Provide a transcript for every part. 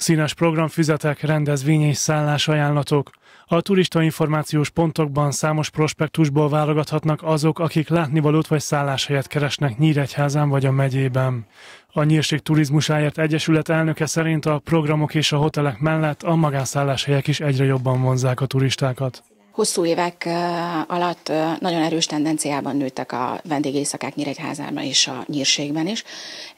Színes programfüzetek, rendezvény és szállás ajánlatok. A turista információs pontokban számos prospektusból válogathatnak azok, akik látnivalót vagy szálláshelyet keresnek Nyíregyházán vagy a megyében. A Nyírség Turizmusáért Egyesület elnöke szerint a programok és a hotelek mellett a magánszálláshelyek is egyre jobban vonzák a turistákat. Hosszú évek alatt nagyon erős tendenciában nőttek a vendégészakák Nyíregyházában és a nyírségben is.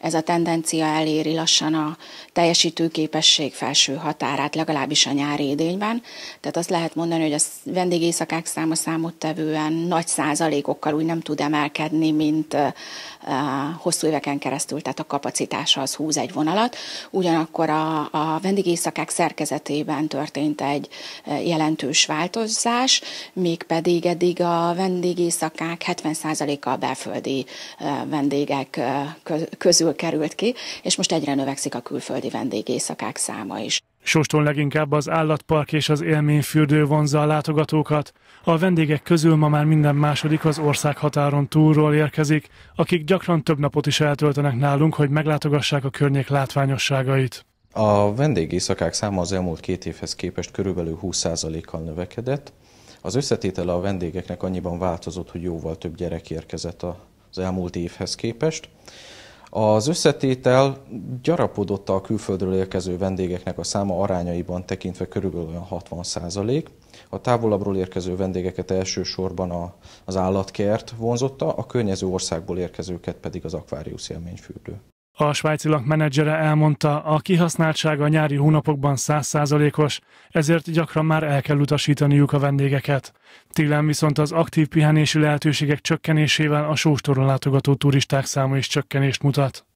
Ez a tendencia eléri lassan a teljesítőképesség felső határát, legalábbis a nyári idényben. Tehát azt lehet mondani, hogy a vendégészakák száma számottevően nagy százalékokkal úgy nem tud emelkedni, mint hosszú éveken keresztül, tehát a kapacitása az húz egy vonalat. Ugyanakkor a, a vendégészakák szerkezetében történt egy jelentős változás, fogyasztás, mégpedig eddig a vendégészakák 70%-a a belföldi vendégek közül került ki, és most egyre növekszik a külföldi vendégészakák száma is. Soston leginkább az állatpark és az élményfürdő vonzza a látogatókat. A vendégek közül ma már minden második az ország határon túlról érkezik, akik gyakran több napot is eltöltenek nálunk, hogy meglátogassák a környék látványosságait. A vendégészakák száma az elmúlt két évhez képest körülbelül 20%-kal növekedett. Az összetétele a vendégeknek annyiban változott, hogy jóval több gyerek érkezett az elmúlt évhez képest. Az összetétel gyarapodott a külföldről érkező vendégeknek a száma arányaiban tekintve körülbelül olyan 60 százalék. A távolabbról érkező vendégeket elsősorban a, az állatkert vonzotta, a környező országból érkezőket pedig az akváriusz élményfürdő. A svájci bank menedzsere elmondta, a kihasználtsága a nyári hónapokban százszázalékos, ezért gyakran már el kell utasítaniuk a vendégeket. Télen viszont az aktív pihenési lehetőségek csökkenésével a sóstoron látogató turisták száma is csökkenést mutat.